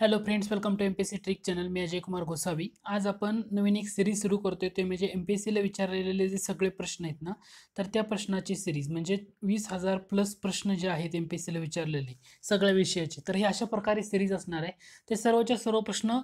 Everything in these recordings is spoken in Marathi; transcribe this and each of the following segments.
hello friends welcome to M P C trick channel मी अजय कुमार गोसावी आज आपण नवीन एक सिरीज सुरू करतोय ते म्हणजे एम पी सीला विचारलेले जे सगळे प्रश्न आहेत ना तर त्या प्रश्नाची सिरीज म्हणजे वीस हजार प्लस प्रश्न जे आहेत एम पी सीला विचारलेले सगळ्या विषयाचे तर हे अशा प्रकारे सिरीज असणार आहे ते सर्वच्या सर्व प्रश्न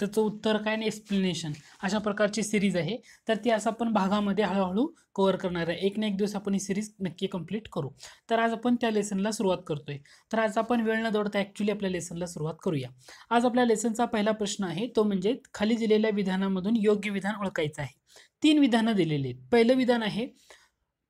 त्याचं उत्तर काय आणि एक्सप्लेनेशन अशा प्रकारची सिरीज आहे तर ती असं आपण भागामध्ये हळूहळू कवर करणार आहे एक ना एक दिवस आपण ही सिरीज नक्की कंप्लीट करू तर आज आपण त्या लेसनला सुरुवात करतोय तर आज आपण वेळ न दौडता ॲक्च्युली आपल्या लेसनला सुरुवात करूया आज आपल्या लेसनचा पहिला प्रश्न आहे तो म्हणजे खाली दिलेल्या विधानामधून योग्य विधान ओळखायचं आहे तीन विधानं दिलेली आहेत पहिलं विधान आहे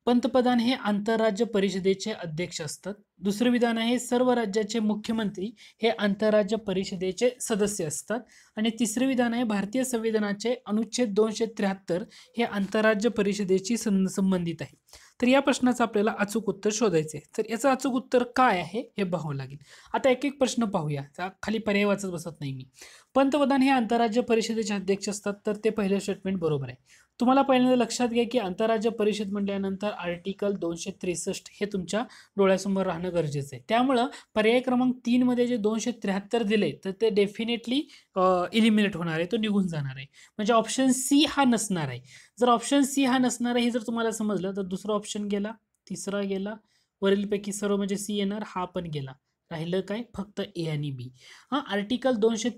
पंतप्रधान हे आंतरराज्य परिषदेचे अध्यक्ष असतात दुसरं विधान आहे सर्व राज्याचे मुख्यमंत्री हे आंतरराज्य परिषदेचे सदस्य असतात आणि तिसरं विधान आहे भारतीय संविधानाचे अनुच्छेद दोनशे त्र्याहत्तर हे आंतरराज्य परिषदेची संबंधित आहे तर या प्रश्नाचं आपल्याला अचूक उत्तर शोधायचं आहे तर याचं अचूक उत्तर काय आहे हे पाहावं लागेल आता एक एक प्रश्न पाहूया खाली पर्याय वाचत बसत नाही मी पंतप्रधान हे आंतरराज्य परिषदेचे अध्यक्ष असतात तर ते पहिलं स्टेटमेंट बरोबर आहे तुम्हाला पहिल्यांदा लक्षात घ्या की आंतरराज्य परिषद म्हटल्यानंतर आर्टिकल दोनशे त्रेसष्ट हे तुमच्या डोळ्यासमोर राहणं गरजेचं आहे त्यामुळं पर्याय क्रमांक तीनमध्ये जे दोनशे त्र्याहत्तर दिले तर ते डेफिनेटली इलिमिनेट होणार आहे तो निघून जाणार आहे म्हणजे ऑप्शन सी हा नसणार आहे जर ऑप्शन सी हा नसणार आहे हे जर तुम्हाला समजलं तर दुसरा ऑप्शन गेला तिसरा गेला वरीलपैकी सर्व म्हणजे सी येणार हा पण गेला राहिलं काय फक्त ए आणि बी हां आर्टिकल दोनशे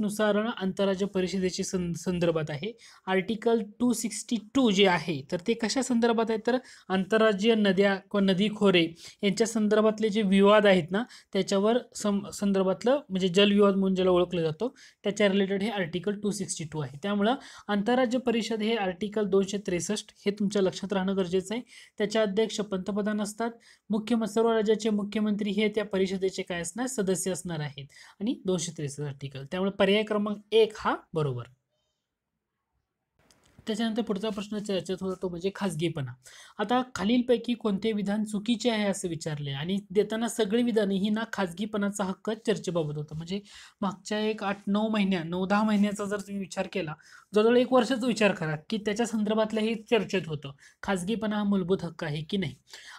नुसार आंतरराज्य परिषदेचे सं संदर्भात आहे आर्टिकल टू सिक्स्टी टू जे आहे तर ते कशा संदर्भात आहे तर आंतरराज्य नद्या किंवा नदी खोरे यांच्या संदर्भातले जे विवाद आहेत ना त्याच्यावर सं संदर्भातलं म्हणजे जलविवाद म्हणून ज्याला ओळखलं जातो त्याच्या रिलेटेड हे आर्टिकल टू सिक्स्टी टू आहे त्यामुळं आंतरराज्य परिषद हे आर्टिकल दोनशे त्रेसष्ट हे तुमच्या लक्षात राहणं गरजेचं आहे त्याच्या अध्यक्ष पंतप्रधान असतात मुख्य सर्व राज्याचे मुख्यमंत्री हे त्या परिषदेचे काय असणार सदस्य असणार आहेत आणि दोनशे त्रेसष्ट आर्टिकल त्यामुळे पर्याय क्रमांक एक हा बरोबर त्याच्यानंतर पुढचा प्रश्न चर्चेत होता तो म्हणजे खाजगीपणा आता खालीलपैकी कोणते विधान चुकीचे आहे असं विचारले आणि देताना सगळे विधान ही ना खाजगीपणाचा हक्क चर्चेबाबत होता म्हणजे मागच्या एक आठ नऊ महिन्या नऊ दहा महिन्याचा जर तुम्ही विचार केला जवळजवळ एक वर्षाचा विचार करा की त्याच्या संदर्भातलं हे चर्चेत होतं खाजगीपणा हा मूलभूत हक्क आहे की नाही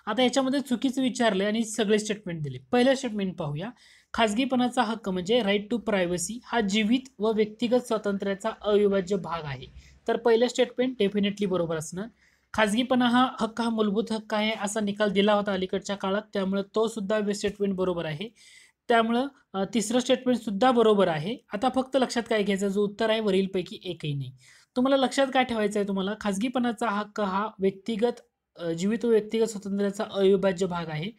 आता याच्यामध्ये चुकीचं विचारले आणि सगळे स्टेटमेंट दिले पहिलं स्टेटमेंट पाहूया खाजगीपणाचा हक्क म्हणजे राईट टू प्रायव्हसी हा जीवित व व्यक्तिगत स्वातंत्र्याचा अविभाज्य भाग आहे तर पहिलं स्टेटमेंट डेफिनेटली बरोबर असणार खाजगीपणा हा हक्क हा मूलभूत हक्क आहे असा निकाल दिला होता अलीकडच्या काळात त्यामुळं तो सुद्धा स्टेटमेंट बरोबर आहे त्यामुळं तिसरं स्टेटमेंट सुद्धा बरोबर आहे आता फक्त लक्षात काय घ्यायचं जो उत्तर आहे वरीलपैकी एकही नाही तुम्हाला लक्षात काय ठेवायचं आहे तुम्हाला खाजगीपणाचा हक्क हा व्यक्तिगत जीवित व व्यक्तिगत स्वातंत्र्याचा अविभाज्य भाग आहे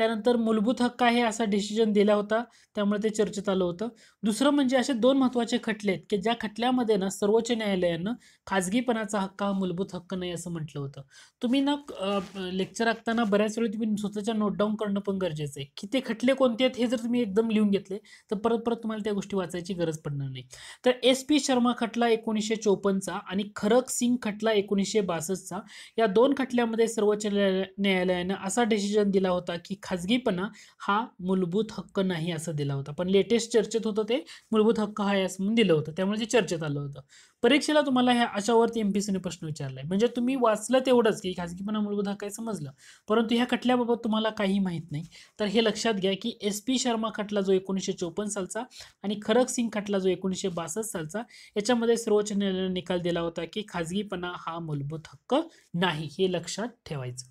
त्यानंतर मूलभूत हक्क आहे असा डिसिजन दिला होता त्यामुळे ते चर्चेत आलं होतं दुसरं म्हणजे असे दोन महत्त्वाचे खटले आहेत की ज्या खटल्यामध्ये ना सर्वोच्च न्यायालयानं खाजगीपणाचा हक्क हा मूलभूत हक्क नाही असं म्हटलं होतं तुम्ही ना लेक्चर ऐकताना बऱ्याच वेळी तुम्ही स्वतःच्या नोट डाऊन करणं पण गरजेचं आहे की ते खटले कोणते आहेत हे जर तुम्ही एकदम लिहून घेतले तर परत परत तुम्हाला त्या गोष्टी वाचायची गरज पडणार नाही तर एस पी शर्मा खटला एकोणीसशे चोपन्नचा आणि खरक सिंग खटला एकोणीसशे बासष्टचा या दोन खटल्यामध्ये सर्वोच्च न्यायालयानं असा डिसिजन दिला होता की खाजगीपणा हा मूलभूत हक्क नाही असं दिला होता पण लेटेस्ट चर्चेत होतं ते मूलभूत हक्क हा यास म्हणून दिलं होतं त्यामुळे जे चर्चेत आलं होतं परीक्षेला तुम्हाला ह्या अशावरती एम पी सीने प्रश्न विचारला आहे म्हणजे तुम्ही वाचलं तेवढंच की खाजगीपणा मूलभूत हक्क आहे समजलं परंतु ह्या खटल्याबाबत तुम्हाला काही माहीत नाही तर हे लक्षात घ्या की एस पी शर्मा खटला जो एकोणीसशे चौपन्न सालचा आणि खरक सिंग खटला जो एकोणीसशे बासष्ट सालचा याच्यामध्ये सर्वोच्च न्यायालयाने निकाल दिला होता की खाजगीपणा हा मूलभूत हक्क नाही हे लक्षात ठेवायचं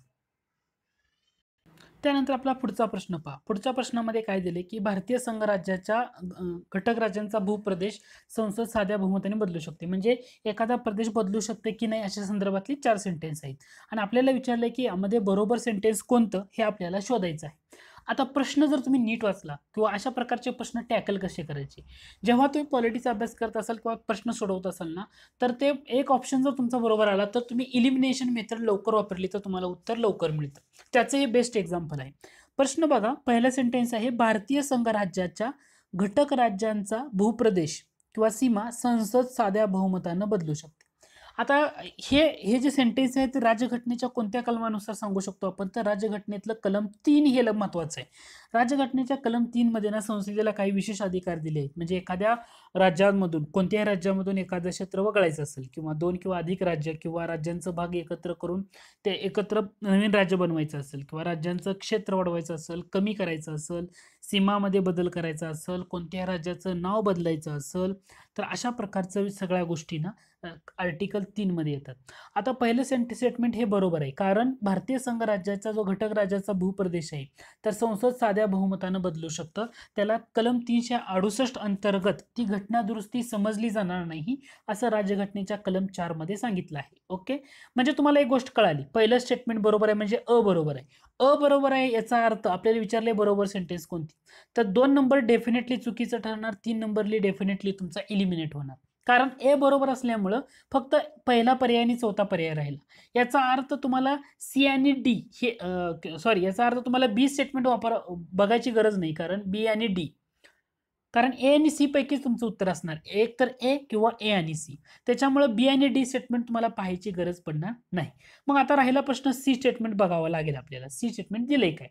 त्यानंतर आपला पुढचा प्रश्न पहा पुढच्या प्रश्नामध्ये काय दिले की भारतीय संघराज्याच्या घटक राज्यांचा भूप्रदेश संसद साध्या बहुमताने बदलू शकते म्हणजे एखादा प्रदेश बदलू शकते की नाही अशा संदर्भातली चार सेंटेन्स आहेत आणि आपल्याला विचारलं की यामध्ये बरोबर सेंटेन्स कोणतं हे आपल्याला शोधायचं आहे आता प्रश्न जर तुम्ही नीट वाचला किंवा अशा प्रकारचे प्रश्न टॅकल कसे करायचे जेव्हा तुम्ही पॉलिटीचा अभ्यास करत असाल किंवा प्रश्न सोडवत असाल ना तर ते एक ऑप्शन जर तुमचा बरोबर आला तर तुम्ही इलिमिनेशन मेथड लवकर वापरली तर तुम्हाला उत्तर लवकर मिळतं त्याचं हे बेस्ट एक्झाम्पल आहे प्रश्न बघा पहिला सेंटेन्स आहे भारतीय संघराज्याच्या घटक राज्यांचा भूप्रदेश किंवा सीमा संसद साध्या बहुमतानं बदलू शकतो आता हे हे जे सेंटेन्स आहे ते राज्यघटनेच्या कोणत्या कलमानुसार सांगू शकतो आपण तर राज्यघटनेतलं कलम तीन हे महत्त्वाचं आहे राज्यघटनेच्या कलम मध्ये ना संसदेला काही विशेष अधिकार दिले आहेत म्हणजे एखाद्या राज्यांमधून कोणत्याही राज्यामधून एखादं क्षेत्र वगळायचं असेल किंवा दोन किंवा अधिक राज्य किंवा राज्यांचं भाग एकत्र करून ते एकत्र नवीन राज्य बनवायचं असेल किंवा राज्यांचं क्षेत्र वाढवायचं असेल कमी करायचं असेल सीमामध्ये बदल करायचा असेल कोणत्या राज्याचं नाव बदलायचं असेल तर अशा प्रकारचं सगळ्या गोष्टी ना आर्टिकल मध्ये येतात आता पहिलं सेंट स्टेटमेंट हे बरोबर आहे कारण भारतीय संघराज्याचा जो घटक राज्याचा भूप्रदेश आहे तर संसद साध्या बहुमतानं बदलू शकतं त्याला कलम तीनशे अडुसष्ट अंतर्गत ती घटना दुरुस्ती समजली जाणार नाही असं राज्यघटनेच्या कलम चारमध्ये सांगितलं आहे ओके म्हणजे तुम्हाला एक गोष्ट कळाली पहिलं स्टेटमेंट बरोबर आहे म्हणजे अ बरोबर आहे अ बरोबर आहे याचा अर्थ आपल्याला विचारले बरोबर सेंटेन्स कोणते तर दोन नंबर डेफिनेटली चुकीचं ठरणार तीन नंबरली डेफिनेटली तुमचा इलिमिनेट होणार कारण ए बरोबर असल्यामुळं फक्त पहिला पर्याय आणि चौथा पर्याय राहिला याचा अर्थ तुम्हाला सी आणि डी हे सॉरी याचा अर्थ तुम्हाला बी स्टेटमेंट वापर बघायची गरज नाही कारण बी आणि डी कारण ए आणि सी पैकी तुमचं उत्तर असणार एक तर ए किंवा ए आणि सी त्याच्यामुळे बी आणि डी स्टेटमेंट तुम्हाला पाहायची गरज पडणार नाही मग आता राहिला प्रश्न सी स्टेटमेंट बघावा लागेल आपल्याला सी स्टेटमेंट दिले काय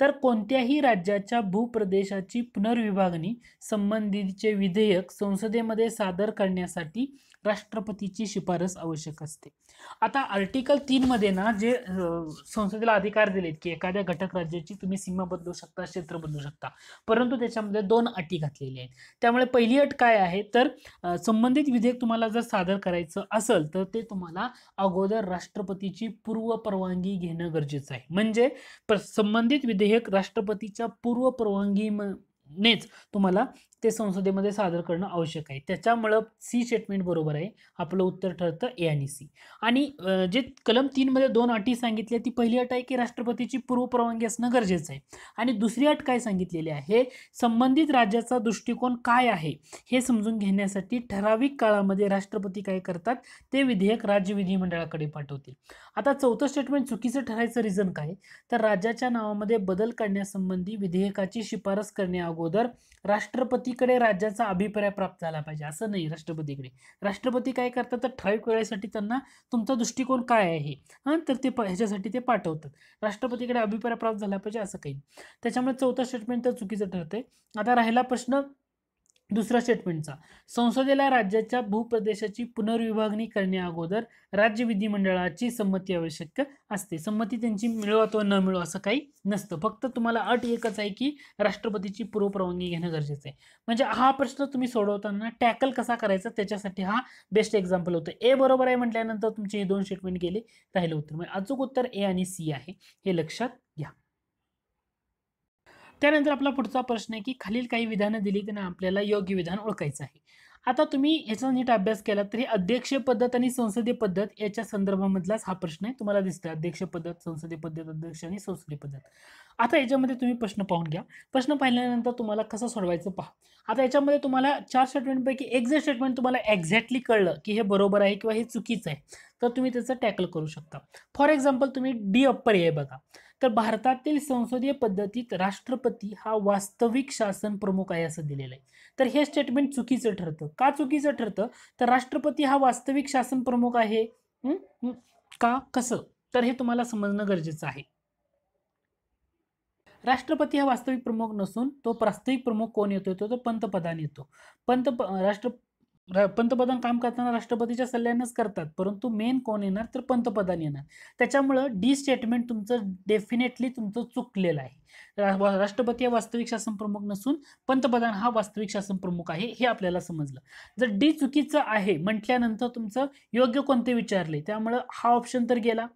तर कोणत्याही राज्याच्या भूप्रदेशाची पुनर्विभागणी संबंधितचे विधेयक संसदेमध्ये सादर करण्यासाठी राष्ट्रपतीची शिफारस आवश्यक असते आता आर्टिकल तीनमध्ये ना जे संसदेला अधिकार दिलेत की एखाद्या घटक राज्याची तुम्ही सीमा बदलू शकता क्षेत्र बदलू शकता परंतु त्याच्यामध्ये दोन अटी घातलेल्या आहेत त्यामुळे पहिली अट काय आहे तर संबंधित विधेयक तुम्हाला जर सादर करायचं असेल तर ते तुम्हाला अगोदर राष्ट्रपतीची पूर्व परवानगी घेणं गरजेचं आहे म्हणजे संबंधित विधेयक राष्ट्रपतीच्या पूर्व परवानगी नेच तुम्हाला ते संसदेमध्ये सादर करणं आवश्यक आहे त्याच्यामुळं सी स्टेटमेंट बरोबर आहे आपलं उत्तर ठरतं ए आणि सी आणि जे कलम तीनमध्ये दोन अटी सांगितल्या ती पहिली अट आहे की राष्ट्रपतीची पूर्व परवानगी असणं गरजेचं आहे आणि दुसरी अट काय सांगितलेली आहे संबंधित राज्याचा दृष्टिकोन काय आहे हे समजून घेण्यासाठी ठराविक काळामध्ये राष्ट्रपती काय करतात ते विधेयक राज्य विधिमंडळाकडे पाठवतील आता चौथं स्टेटमेंट चुकीचं ठरायचं रिझन काय तर राज्याच्या नावामध्ये बदल करण्यासंबंधी विधेयकाची शिफारस अगोदर राष्ट्रपती एकीकडे राज्याचा अभिप्राय प्राप्त झाला पाहिजे असं नाही राष्ट्रपतीकडे राष्ट्रपती काय करतात तर ठराविक वेळेसाठी त्यांना तुमचा दृष्टिकोन काय आहे हां तर ते ह्याच्यासाठी ते पाठवतात राष्ट्रपतीकडे अभिप्राय प्राप्त झाला पाहिजे असं काही त्याच्यामुळे चौथा स्टेटमेंट तर चुकीचं ठरतंय आता राहिला प्रश्न दुसरा स्टेटमेंटचा संसदेला राज्याच्या भूप्रदेशाची पुनर्विभागणी करण्याअगोदर राज्य विधिमंडळाची संमती आवश्यक असते संमती त्यांची मिळवा अथवा न मिळवा असं काही नसतं फक्त तुम्हाला अट एकच आहे की राष्ट्रपतीची परवानगी घेणं गरजेचं आहे म्हणजे हा प्रश्न तुम्ही सोडवताना टॅकल कसा करायचा त्याच्यासाठी हा बेस्ट एक्झाम्पल होतं ए बरोबर आहे म्हटल्यानंतर तुमचे हे दोन स्टेटमेंट गेले राहिले उत्तर म्हणजे अचूक उत्तर ए आणि सी आहे हे लक्षात त्यानंतर आपला पुढचा प्रश्न आहे की खालील काही विधानं दिली त्यांना आपल्याला योग्य विधान ओळखायचं आहे आता तुम्ही याचा नीट अभ्यास केला तर हे अध्यक्ष पद्धत आणि संसदीय पद्धत याच्या संदर्भामधलाच हा प्रश्न आहे तुम्हाला दिसतोय अध्यक्ष पद्धत संसदीय पद्धत अध्यक्ष आणि संसदीय पद्धत आता याच्यामध्ये तुम्ही प्रश्न पाहून घ्या प्रश्न पाहिल्यानंतर तुम्हाला कसं सोडवायचं पहा आता याच्यामध्ये तुम्हाला चार स्टेटमेंटपैकी एक जर स्टेटमेंट तुम्हाला एक्झॅक्टली कळलं की हे बरोबर आहे किंवा हे चुकीचं आहे तर तुम्ही त्याचं टॅकल करू शकता फॉर एक्झाम्पल तुम्ही डी अप्पर आहे बघा तर भारतातील संसदीय पद्धतीत राष्ट्रपती हा वास्तविक शासन प्रमुख आहे असं दिलेलं आहे तर हे स्टेटमेंट चुकीचं ठरतं का चुकीचं ठरतं तर राष्ट्रपती हा वास्तविक शासन प्रमुख आहे का कसं तर हे तुम्हाला समजणं गरजेचं आहे राष्ट्रपती हा वास्तविक प्रमुख नसून तो प्रास्तविक प्रमुख कोण येतो तो पंतप्रधान येतो पंत राष्ट्र पंतप्रधान काम करताना राष्ट्रपतीच्या सल्ल्यानेच करतात परंतु मेन कोण येणार तर पंतप्रधान येणार त्याच्यामुळं डी स्टेटमेंट तुमचं डेफिनेटली तुमचं चुकलेलं आहे राष्ट्रपती हा वास्तविक शासन प्रमुख नसून पंतप्रधान हा वास्तविक शासन प्रमुख आहे हे आपल्याला समजलं जर डी चुकीचं आहे म्हटल्यानंतर तुमचं योग्य कोणते विचारले त्यामुळं हा ऑप्शन तर गेला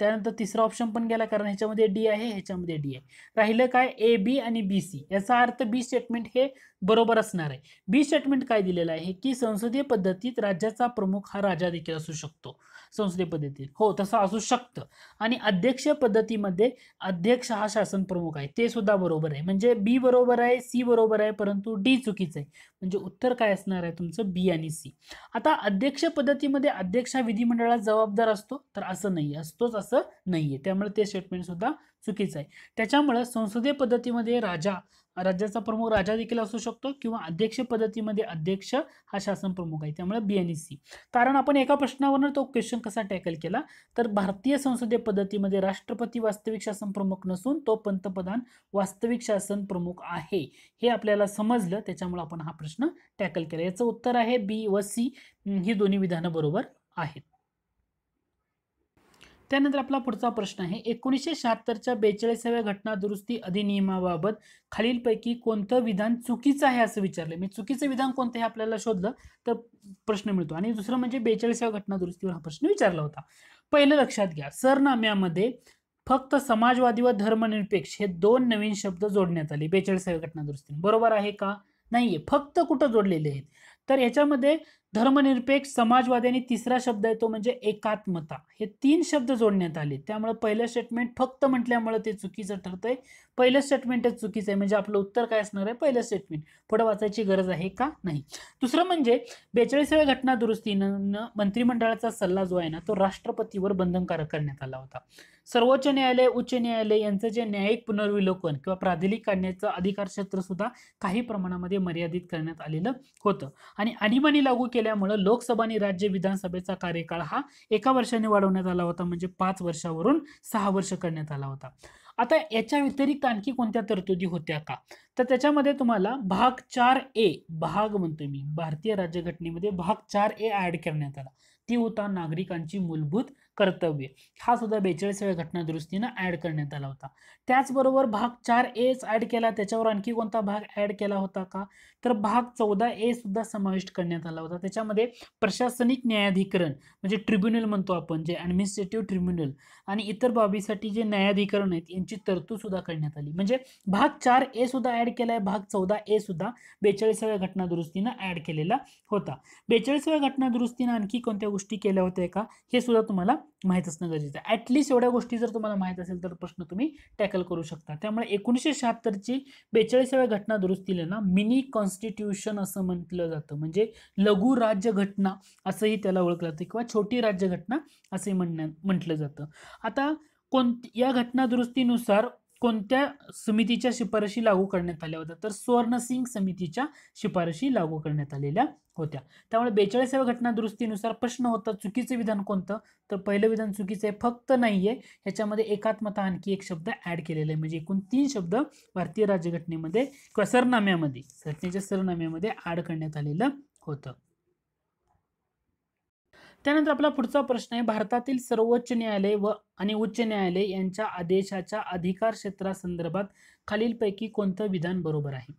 त्यानंतर तिसरा ऑप्शन पण गेला कारण ह्याच्यामध्ये डी आहे ह्याच्यामध्ये डी आहे राहिलं काय ए बी आणि बी सी याचा अर्थ बी स्टेटमेंट हे बरोबर असणार आहे बी स्टेटमेंट काय दिलेलं आहे की संसदीय पद्धतीत राज्याचा प्रमुख हा राजा देखील असू शकतो संसदीय पद्धतीत हो तसं असू शकतं आणि अध्यक्ष पद्धतीमध्ये अध्यक्ष हा शासन प्रमुख आहे ते सुद्धा बरोबर आहे म्हणजे बी बरोबर आहे सी बरोबर आहे परंतु डी चुकीचं आहे म्हणजे उत्तर काय असणार आहे तुमचं बी आणि सी आता अध्यक्ष पद्धतीमध्ये अध्यक्ष हा विधिमंडळात जबाबदार असतो तर असं नाही असतोच असं नाही आहे त्यामुळे ते स्टेटमेंट सुद्धा चुकीचं आहे त्याच्यामुळं संसदीय पद्धतीमध्ये राजा राज्याचा प्रमुख राजा देखील असू शकतो किंवा अध्यक्ष पद्धतीमध्ये अध्यक्ष हा शासन प्रमुख आहे त्यामुळे बी सी कारण आपण एका प्रश्नावरनं तो क्वेश्चन कसा टॅकल केला तर भारतीय संसदीय पद्धतीमध्ये राष्ट्रपती वास्तविक शासन प्रमुख नसून तो पंतप्रधान वास्तविक शासन प्रमुख आहे हे आपल्याला समजलं त्याच्यामुळे आपण हा प्रश्न टॅकल केला याचं उत्तर आहे बी व सी ही दोन्ही विधानं बरोबर आहेत त्यानंतर आपला पुढचा प्रश्न आहे एकोणीसशे शहात्तरच्या बेचाळीसाव्या घटना दुरुस्ती अधिनियमाबाबत खालीलपैकी कोणतं विधान चुकीचं आहे असं विचारलं मी चुकीचं विधान कोणतं हे आपल्याला शोधलं तर प्रश्न मिळतो आणि दुसरं म्हणजे बेचाळीसाव्या घटना दुरुस्तीवर हा प्रश्न विचारला होता पहिलं लक्षात घ्या सरनाम्यामध्ये फक्त समाजवादी व धर्मनिरपेक्ष हे दोन नवीन शब्द जोडण्यात आले बेचाळीसाव्या घटना दुरुस्ती बरोबर आहे का नाहीये फक्त कुठं जोडलेले आहेत तर याच्यामध्ये धर्मनिरपेक्ष समाजवादी आणि तिसरा शब्द आहे तो म्हणजे एकात्मता हे तीन शब्द जोडण्यात आले त्यामुळे पहिलं स्टेटमेंट फक्त म्हटल्यामुळे ते चुकीचं ठरतंय पहिलं स्टेटमेंटच चुकीचं आहे म्हणजे आपलं उत्तर काय असणार आहे पहिलं स्टेटमेंट पुढे वाचायची गरज आहे का नाही दुसरं म्हणजे बेचाळीसाव्या घटना दुरुस्तीनं मंत्रिमंडळाचा सल्ला जो आहे ना तो राष्ट्रपतीवर बंधनकारक करण्यात आला होता सर्वोच्च न्यायालय उच्च न्यायालय यांचं जे न्यायिक पुनर्विलोकन किंवा प्राधिलिक काढण्याचं अधिकार क्षेत्र सुद्धा काही प्रमाणामध्ये मर्यादित करण्यात आलेलं होतं आणि आणीबाणी लागू केल्यामुळं लोकसभा आणि राज्य विधानसभेचा कार्यकाळ हा एका वर्षाने वाढवण्यात आला होता म्हणजे पाच वर्षावरून सहा वर्ष करण्यात आला होता आता याच्या व्यतिरिक्त आणखी कोणत्या तरतुदी होत्या का तर त्याच्यामध्ये तुम्हाला भाग चार ए भाग म्हणतो मी भारतीय राज्यघटनेमध्ये भाग चार ए ऍड करण्यात आला ती होता नागरिकांची मूलभूत कर्तव्य हा सुद्धा बेचाळीसाव्या घटना ॲड करण्यात आला होता त्याचबरोबर भाग चार एच ॲड केला त्याच्यावर आणखी कोणता भाग ॲड केला होता का तर भाग चौदा ए सुद्धा समाविष्ट करण्यात आला होता त्याच्यामध्ये प्रशासनिक न्यायाधिकरण म्हणजे ट्रिब्युनल म्हणतो आपण जे ॲडमिनिस्ट्रेटिव्ह ट्रिब्युनल आणि इतर बाबीसाठी जे न्यायाधिकरण आहेत यांची तरतूद सुद्धा करण्यात आली म्हणजे भाग चार ए सुद्धा ॲड केला आहे भाग चौदा ए सुद्धा बेचाळीसाव्या घटनादुरुस्तीनं ॲड केलेला होता बेचाळीसाव्या घटनादुरुस्तीनं आणखी कोणत्या गोष्टी केल्या होत्या का हे सुद्धा तुम्हाला माहीत असणं गरजेचं आहे ॲटलीस्ट एवढ्या गोष्टी जर तुम्हाला माहीत असेल तर प्रश्न तुम्ही टॅकल करू शकता त्यामुळे एकोणीसशे शहात्तरची बेचाळीसाव्या घटना दुरुस्तीला ना मिनी कॉन्स्टिट्यूशन असं म्हटलं जातं म्हणजे लघु राज्यघटना असंही त्याला ओळखलं जातं किंवा छोटी राज्यघटना असंही म्हणण्या म्हटलं जातं आता कोण या घटना दुरुस्तीनुसार कोणत्या समितीच्या शिफारशी लागू करण्यात आल्या होत्या तर सुवर्णसिंग समितीच्या शिफारशी लागू करण्यात आलेल्या होत्या त्यामुळे बेचाळीसाव्या घटना प्रश्न होता चुकीचं विधान कोणतं तर पहिलं विधान चुकीचं आहे फक्त नाही आहे ह्याच्यामध्ये एकात्मता आणखी एक शब्द ॲड केलेला आहे म्हणजे एकूण तीन शब्द भारतीय राज्यघटनेमध्ये किंवा सरनाम्यामध्ये घटनेच्या सरनाम्यामध्ये ॲड करण्यात आलेलं होतं त्यानंतर आपला पुढचा प्रश्न आहे भारतातील सर्वोच्च न्यायालय व आणि उच्च न्यायालय यांच्या आदेशाच्या अधिकार क्षेत्रासंदर्भात खालीलपैकी कोणतं विधान बरोबर आहे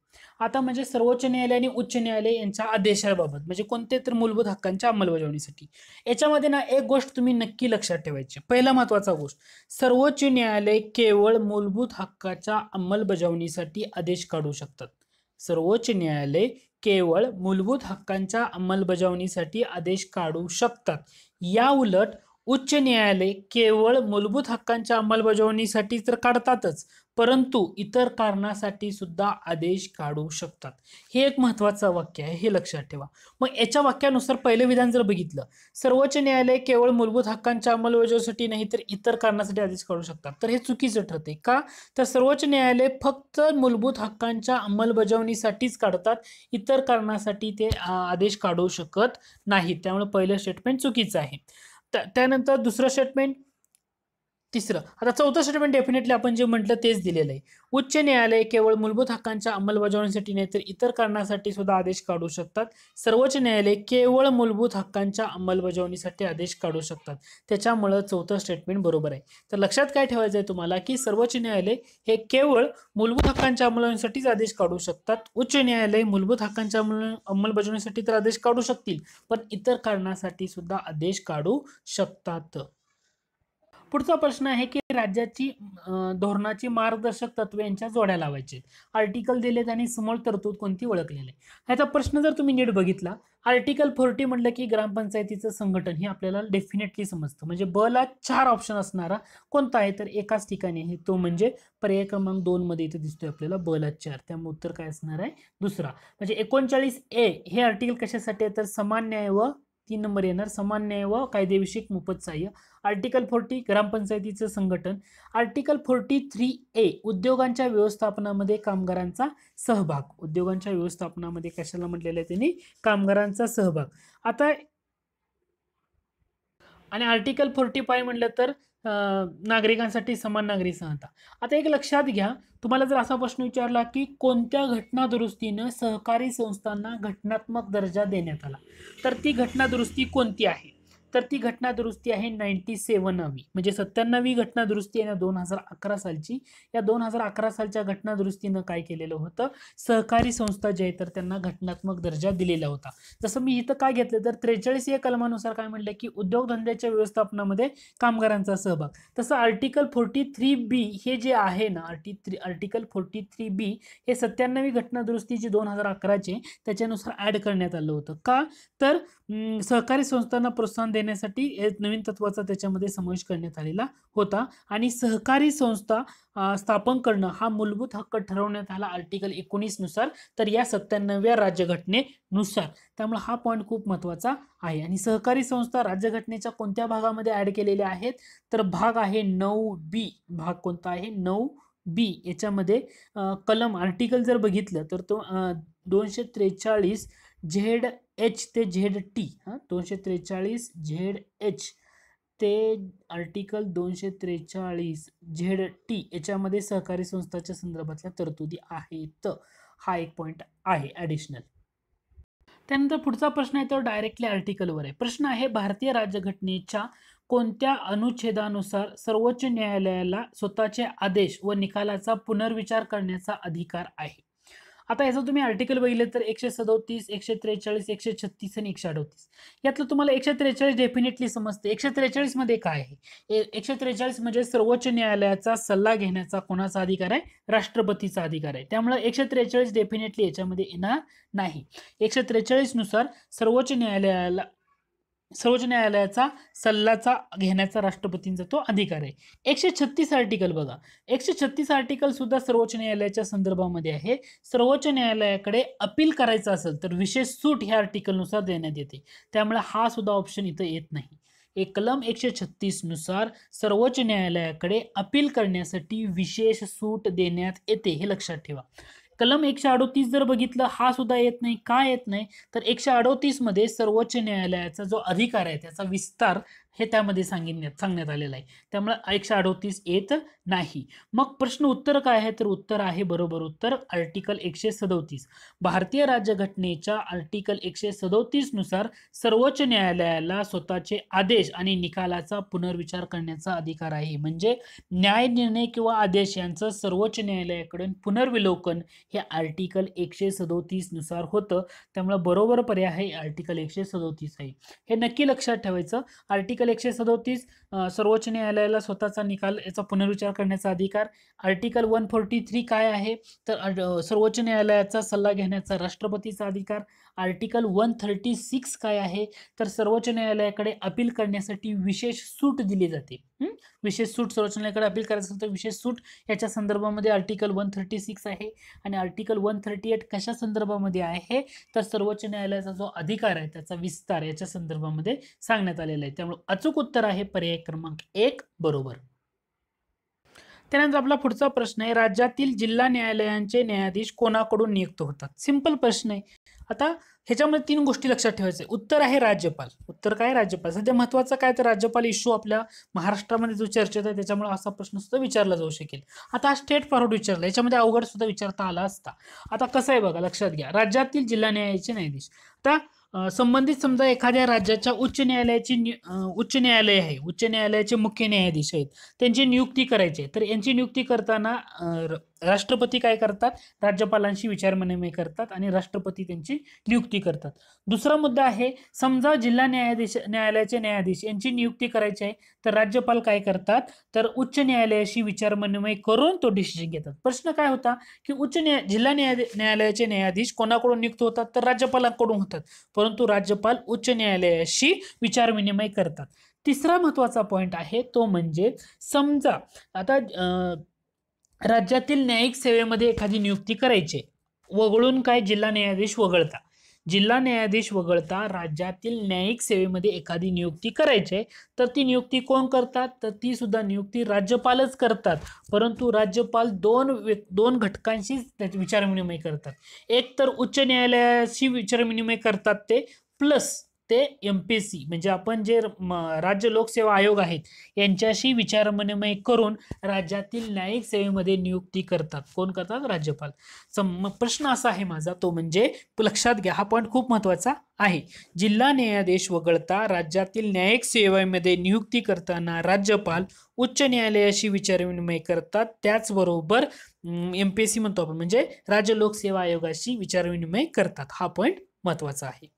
आता म्हणजे सर्वोच्च न्यायालय आणि उच्च न्यायालय यांच्या आदेशाबाबत म्हणजे कोणते तर मूलभूत हक्कांच्या अंमलबजावणीसाठी याच्यामध्ये ना एक गोष्ट तुम्ही नक्की लक्षात ठेवायची पहिला महत्वाचा गोष्ट सर्वोच्च न्यायालय केवळ मूलभूत हक्काच्या अंमलबजावणीसाठी आदेश काढू शकतात सर्वोच्च न्यायालय केवळ मूलभूत हक्कांच्या अंमलबजावणीसाठी आदेश काढू शकतात या उलट उच्च न्यायालय केवळ मूलभूत हक्कांच्या अंमलबजावणीसाठी तर काढतातच परंतु इतर कारणासाठी सुद्धा आदेश काढू शकतात हे एक महत्त्वाचं वाक्य आहे हे लक्षात ठेवा मग याच्या वाक्यानुसार पहिलं विधान जर बघितलं सर्वोच्च न्यायालय केवळ मूलभूत हक्कांच्या अंमलबजावणीसाठी नाही तर इतर कारणासाठी आदेश काढू शकतात तर हे चुकीचं ठरते का तर सर्वोच्च न्यायालय फक्त मूलभूत हक्कांच्या अंमलबजावणीसाठीच काढतात इतर कारणासाठी ते आदेश काढू शकत नाही त्यामुळे पहिलं स्टेटमेंट चुकीचं आहे त्यानंतर दुसरं स्टेटमेंट तिसरं आता चौथं स्टेटमेंट डेफिनेटली आपण जे म्हटलं तेच दिलेलं आहे उच्च न्यायालय केवळ मूलभूत हक्कांच्या अंमलबजावणीसाठी नाही तर इतर कारणासाठी सुद्धा आदेश काढू शकतात सर्वोच्च न्यायालय केवळ मूलभूत हक्कांच्या अंमलबजावणीसाठी आदेश काढू शकतात त्याच्यामुळं चौथं स्टेटमेंट बरोबर आहे तर लक्षात काय ठेवायचं आहे तुम्हाला की सर्वोच्च न्यायालय हे केवळ मूलभूत हक्कांच्या अंमलबजावणीसाठीच आदेश काढू शकतात उच्च न्यायालय मूलभूत हक्कांच्या अंमलबजावणीसाठी तर आदेश काढू शकतील पण इतर कारणासाठी सुद्धा आदेश काढू शकतात पुढचा प्रश्न आहे की राज्याची धोरणाची मार्गदर्शक तत्वे यांच्या जोड्या लावायचे आर्टिकल दिलेत आणि समोर तरतूद कोणती ओळखलेली ह्याचा प्रश्न जर तुम्ही नीट बघितला आर्टिकल फोर्टी म्हटलं की ग्रामपंचायतीचं संघटन हे आपल्याला डेफिनेटली समजतं म्हणजे ब चार ऑप्शन असणारा कोणता आहे तर एकाच ठिकाणी आहे तो म्हणजे पर्याय क्रमांक दोन मध्ये इथे दिसतोय आपल्याला ब चार त्यामुळे उत्तर काय असणार आहे दुसरा म्हणजे एकोणचाळीस ए हे आर्टिकल कशासाठी आहे तर समान न्याय व तीन नंबर येणार समान न्याय व कायदेविषयक मोफत साह्य आर्टिकल फोर्टी ग्रामपंचायतीचं संघटन आर्टिकल फोर्टी थ्री ए उद्योगांच्या व्यवस्थापनामध्ये कामगारांचा सहभाग उद्योगांच्या व्यवस्थापनामध्ये कशाला म्हटलेलं आहे त्यांनी कामगारांचा सहभाग आता आणि आर्टिकल फोर्टी फाय म्हटलं तर नागरिकांसाठी समान नागरी संहिता आता एक लक्षात घ्या तुम्हाला जर असा प्रश्न विचारला की कोणत्या घटना सहकारी संस्थांना घटनात्मक दर्जा देण्यात आला तर ती घटना दुरुस्ती कोणती आहे तर ती घटना दुरुस्ती आहे नाईन्टी सेवनावी म्हणजे सत्त्याण्णवी घटना दुरुस्ती आहे ना दोन हजार अकरा सालची या दोन हजार अकरा सालच्या घटना दुरुस्तीनं काय केलेलं होतं सहकारी संस्था जे आहे तर त्यांना घटनात्मक दर्जा दिलेला होता जसं मी इथं काय घेतलं तर त्रेचाळीस या कलमानुसार काय म्हटलं की उद्योगधंद्याच्या व्यवस्थापनामध्ये कामगारांचा सहभाग तसं आर्टिकल फोर्टी थ्री बी हे जे आहे ना आर्टी three article forty three B हे सत्त्याण्णवी घटना दुरुस्ती जी दोन हजार अकराचे त्याच्यानुसार ॲड करण्यात आलं होतं का तर सहकारी संस्थांना प्रोत्साहन देण्यासाठी नवीन तत्वाचा त्याच्यामध्ये समावेश करण्यात आलेला होता आणि सहकारी संस्था स्थापन करणं हा मूलभूत हक्क ठरवण्यात आला आर्टिकल एकोणीसनुसार तर या सत्त्याण्णव्या राज्यघटनेनुसार त्यामुळे हा पॉईंट खूप महत्त्वाचा आहे आणि सहकारी संस्था राज्यघटनेच्या कोणत्या भागामध्ये ॲड केलेल्या आहेत तर भाग आहे नऊ बी भाग कोणता आहे नऊ बी याच्यामध्ये कलम आर्टिकल जर बघितलं तर तो दोनशे त्रेचाळीस झेड एच ते झेड टी हां दोनशे त्रेचाळीस झेड एच ते आर्टिकल दोनशे त्रेचाळीस झेड टी याच्यामध्ये सहकारी संस्थाच्या संदर्भातल्या तरतुदी आहेत हा एक पॉईंट आहे ॲडिशनल त्यानंतर पुढचा प्रश्न आहे तो डायरेक्टली आर्टिकलवर आहे प्रश्न आहे भारतीय राज्यघटनेच्या कोणत्या अनुच्छेदानुसार सर्वोच्च न्यायालयाला स्वतःचे आदेश व निकालाचा पुनर्विचार करण्याचा अधिकार आहे आता याचं तुम्ही आर्टिकल बघितलं तर एकशे सदोतीस एकशे त्रेचाळीस एकशे छत्तीस आणि एकशे अडोतीस यातलं तुम्हाला एकशे त्रेचाळीस डेफिनेटली समजते एकशे त्रेचाळीसमध्ये काय आहे एकशे त्रेचाळीस म्हणजे सर्वोच्च न्यायालयाचा सल्ला घेण्याचा कोणाचा अधिकार आहे राष्ट्रपतीचा अधिकार आहे त्यामुळे एकशे त्रेचाळीस डेफिनेटली याच्यामध्ये येणार नाही एकशे त्रेचाळीसनुसार सर्वोच्च न्यायालयाला सर्वोच्च न्यायालयाचा सल्लाचा घेण्याचा राष्ट्रपतींचा तो अधिकार आहे एकशे छत्तीस आर्टिकल बघा एकशे छत्तीस आर्टिकल सुद्धा सर्वोच्च न्यायालयाच्या संदर्भामध्ये आहे सर्वोच्च न्यायालयाकडे अपील करायचं असेल तर विशेष सूट ह्या आर्टिकलनुसार देण्यात येते त्यामुळे हा सुद्धा ऑप्शन इथं येत नाही एक कलम एकशे छत्तीसनुसार सर्वोच्च न्यायालयाकडे अपील करण्यासाठी विशेष सूट देण्यात येते हे लक्षात ठेवा कलम एकशे अडोतीस जर बघितलं हा सुद्धा येत नाही का येत नाही तर एकशे मध्ये सर्वोच्च न्यायालयाचा जो अधिकार आहे त्याचा विस्तार हे त्यामध्ये सांगितण्यात सांगण्यात आलेलं आहे त्यामुळे एकशे अडोतीस येत नाही मग प्रश्न उत्तर काय आहे तर उत्तर आहे बरोबर उत्तर आर्टिकल एकशे सदोतीस भारतीय राज्यघटनेच्या आर्टिकल एकशे सदोतीसनुसार सर्वोच्च न्यायालयाला स्वतःचे आदेश आणि निकालाचा पुनर्विचार करण्याचा अधिकार आहे म्हणजे न्याय निर्णय किंवा आदेश यांचं सर्वोच्च न्यायालयाकडून पुनर्विलोकन हे आर्टिकल एकशे सदोतीसनुसार होतं त्यामुळे बरोबर पर्याय आर्टिकल एकशे सदोतीस आहे हे नक्की लक्षात ठेवायचं आर्टिकल आर्टिकल एकशे सदोतीस सर्वोच्च न्यायालयाला स्वतःचा निकाल याचा पुनर्विचार करण्याचा अधिकार आर्टिकल वन फोर्टी थ्री काय आहे तर सर्वोच्च न्यायालयाचा सल्ला घेण्याचा राष्ट्रपतीचा अधिकार आर्टिकल वन थर्टी सिक्स काय आहे तर सर्वोच्च न्यायालयाकडे अपील करण्यासाठी विशेष सूट दिली जाते विशेष सूट सर्वोच्च न्यायालयाकडे अपील करायचं असेल विशेष सूट याच्या संदर्भामध्ये आर्टिकल वन थर्टी सिक्स आहे आणि आर्टिकल वन थर्टी एट कशा संदर्भामध्ये आहे तर सर्वोच्च न्यायालयाचा जो अधिकार आहे त्याचा विस्तार याच्या संदर्भामध्ये सांगण्यात आलेला आहे त्यामुळे अचूक उत्तर आहे पर्याय क्रमांक एक बरोबर त्यानंतर आपला पुढचा प्रश्न आहे राज्यातील जिल्हा न्यायालयांचे न्यायाधीश कोणाकडून नियुक्त होतात सिंपल प्रश्न आहे आता ह्याच्यामध्ये तीन गोष्टी लक्षात ठेवायचे उत्तर आहे राज्यपाल उत्तर काय राज्यपाल सध्या महत्वाचा काय तर राज्यपाल इश्यू आपल्या महाराष्ट्रामध्ये जो चर्चेत आहे त्याच्यामुळे असा प्रश्न सुद्धा विचारला जाऊ शकेल आता स्टेट फॉरवर्ड विचारला याच्यामध्ये अवघड सुद्धा विचारता आला असता आता कसं आहे बघा लक्षात घ्या राज्यातील जिल्हा न्यायालयाचे न्यायाधीश आता संबंधित समजा एखाद्या राज्याच्या उच्च न्यायालयाची उच्च न्यायालय आहे उच्च न्यायालयाचे मुख्य न्यायाधीश आहेत त्यांची नियुक्ती करायची आहे तर यांची नियुक्ती करताना राष्ट्रपती काय करतात राज्यपालांशी विचारविनिमय करतात आणि राष्ट्रपती त्यांची नियुक्ती करतात दुसरा मुद्दा आहे समजा जिल्हा न्यायाधीश न्यायालयाचे न्यायाधीश यांची नियुक्ती करायची आहे तर राज्यपाल काय करतात तर उच्च न्यायालयाशी विचारविनिमय करून तो डिसिजन घेतात प्रश्न काय होता की उच्च न्याय जिल्हा न्याया न्यायालयाचे न्यायाधीश कोणाकडून नियुक्त होतात तर राज्यपालांकडून होतात परंतु राज्यपाल उच्च न्यायालयाशी विचारविनिमय करतात तिसरा महत्त्वाचा पॉईंट आहे तो म्हणजे समजा आता राज्यातील न्यायिक सेवेमध्ये एखादी नियुक्ती करायची वगळून काय जिल्हा न्यायाधीश वगळता जिल्हा न्यायाधीश वगळता राज्यातील न्यायिक सेवेमध्ये एखादी नियुक्ती करायची आहे तर ती नियुक्ती कोण करतात तर ती सुद्धा नियुक्ती राज्यपालच करतात परंतु राज्यपाल दोन दोन घटकांशी विचारविनिमय करतात एक तर उच्च न्यायालयाशी विचारविनिमय करतात ते प्लस ते एम पी सी म्हणजे आपण जे राज्य लोकसेवा आयोग आहेत यांच्याशी विचारविनिमय करून राज्यातील न्यायिक सेवेमध्ये नियुक्ती करतात कोण करतात राज्यपाल सम प्रश्न असा आहे माझा तो म्हणजे लक्षात घ्या हा पॉईंट खूप महत्त्वाचा आहे जिल्हा न्यायाधीश वगळता राज्यातील न्यायिक सेवेमध्ये नियुक्ती करताना राज्यपाल उच्च न्यायालयाशी विचारविनिमय करतात त्याचबरोबर एम पी एस सी म्हणतो आपण म्हणजे राज्य लोकसेवा आयोगाशी विचारविनिमय करतात हा पॉईंट महत्त्वाचा आहे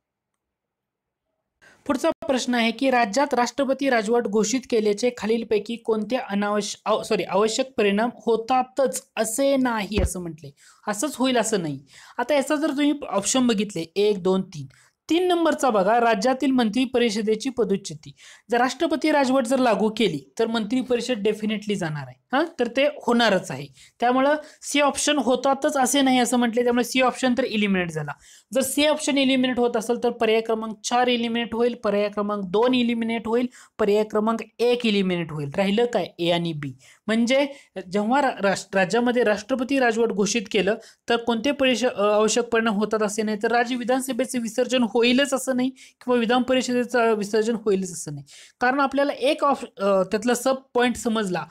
पुढचा प्रश्न आहे की राज्यात राष्ट्रपती राजवट घोषित केल्याचे खालीलपैकी कोणते अनावश्य सॉरी आवश्यक परिणाम होतातच असे नाही असं म्हटले असंच होईल असं नाही आता याचा जर तुम्ही ऑप्शन बघितले एक दोन तीन तीन नंबरचा बघा राज्यातील मंत्री परिषदेची पदोच्युती जर राष्ट्रपती राजवट जर लागू केली तर मंत्री परिषद डेफिनेटली जाणार आहे हां तर ते होणारच आहे त्यामुळं सी ऑप्शन होतातच असे नाही असं म्हटले त्यामुळे सी ऑप्शन तर इलिमिनेट झाला जर सी ऑप्शन इलिमिनेट होत असेल तर पर्याय क्रमांक चार इलिमिनेट होईल पर्याय क्रमांक दोन इलिमिनेट होईल पर्याय क्रमांक एक इलिमिनेट होईल राहिलं काय ए आणि बी म्हणजे जेव्हा राष्ट्र राज्यामध्ये राष्ट्रपती राजवट घोषित केलं तर कोणते परिषद आवश्यक परिणाम होतात असे नाही तर राज्य विधानसभेचं विसर्जन हो होईलच असं नाही किंवा विधान परिषदेचं विसर्जन होईलच असं नाही कारण आपल्याला एक ऑफ त्यातला सब पॉईंट समजला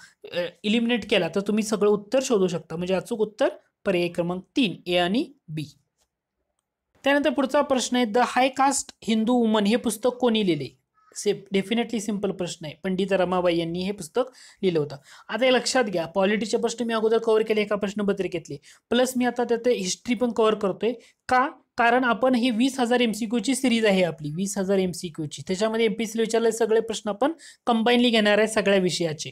इलिमिनेट केला तर तुम्ही सगळं उत्तर शोधू शकता म्हणजे अचूक उत्तर पर्याय क्रमांक तीन ए आणि बी त्यानंतर पुढचा प्रश्न आहे the high caste Hindu woman हे पुस्तक कोणी लिहिले से डेफिनेटली सिंपल प्रश्न आहे पंडित रमाबाई यांनी हे पुस्तक लिहिलं होतं आता हे लक्षात घ्या पॉलिटीचे प्रश्न मी अगोदर कव्हर केले एका प्रश्नपत्रिकेतले प्लस मी आता त्यात हिस्ट्री पण कव्हर करतोय का कारण आपण हे वीस हजार एम सी सिरीज आहे आपली वीस हजार एम सी त्याच्यामध्ये एम पी सगळे प्रश्न आपण कंबाईनली घेणार आहे सगळ्या विषयाचे